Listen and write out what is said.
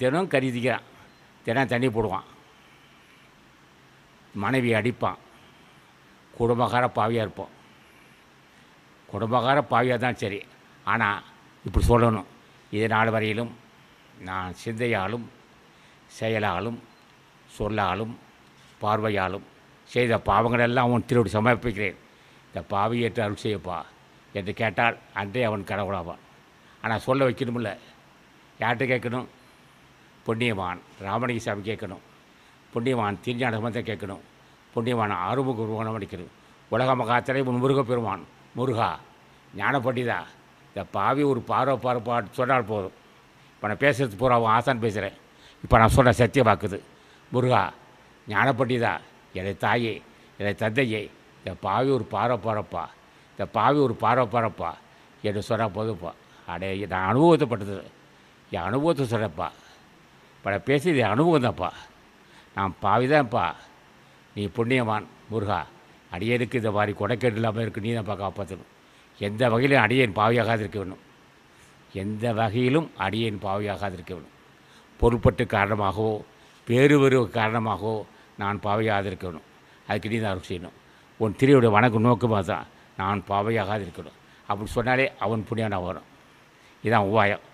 தினம் கருதிக்கிறான் தினம் தண்ணி போடுவான் மனைவி அடிப்பான் குடும்பக்கார பாவியாக இருப்போம் குடும்பக்கார பாவியாக தான் சரி ஆனால் இப்படி சொல்லணும் இது நாள் வரையிலும் நான் சிந்தையாலும் செயலாலும் சொல்லாலும் பார்வையாலும் செய்த பாவங்களெல்லாம் அவன் திருவிட்டு சமர்ப்பிக்கிறேன் இந்த ஏற்று அருள் செய்யப்பா என்று கேட்டால் அன்றே அவன் கடவுளாவான் ஆனால் சொல்ல வைக்கணுமில்ல யார்கிட்ட கேட்கணும் புண்ணியவான் ராமலிங்க சாமி கேட்கணும் புண்ணியவான் திருஞான சம்பந்தம் கேட்கணும் புண்ணியவான் ஆறுமுக உருவனம் அடிக்கணும் உலக மகாத்திரை முருக பெருமான் முருகா ஞான பண்டிதா இந்த பாவி ஒரு பார்வை பார்ப்பாட்டு சொன்னால் போதும் இப்போ நான் பேசுகிறது பூரா அவன் ஆசான் பேசுகிறேன் இப்போ நான் சொன்ன பார்க்குது முருகா ஞான பண்டிதா என்னை தாயே என்னை தந்தையே இந்த பாவி ஒரு பார்வை பாரப்பா இந்த பாவி ஒரு பார்வை பாரப்பா என்று சொன்னால் போதும்ப்பா அடைய நான் அனுபவத்தைப்பட்டது என் அனுபவத்தை சொல்கிறப்பா பட பேசி இது அனுபவம் தான்ப்பா நான் பாவி தான்ப்பா நீ புண்ணியவான் முருகா அடியனுக்கு இந்த மாதிரி கொடைக்கேடு இல்லாமல் இருக்கு நீ தான்ப்பா காப்பாற்றணும் எந்த வகையிலும் அடியேன் பாவியாகாது இருக்க வேணும் எந்த வகையிலும் அடியன் பாவியாகாது இருக்க வேணும் பொருள்பட்டு காரணமாகவோ வேறு காரணமாகவோ நான் பாவையாக இருக்கணும் அதுக்கு நீ தான் அருள் செய்யணும் உன் திரியுடைய வணக்கம் நோக்கமாக தான் நான் பாவையாக இருக்கணும் அப்படின்னு சொன்னாலே அவன் புண்ணியான வரும் இதுதான் உபாயம்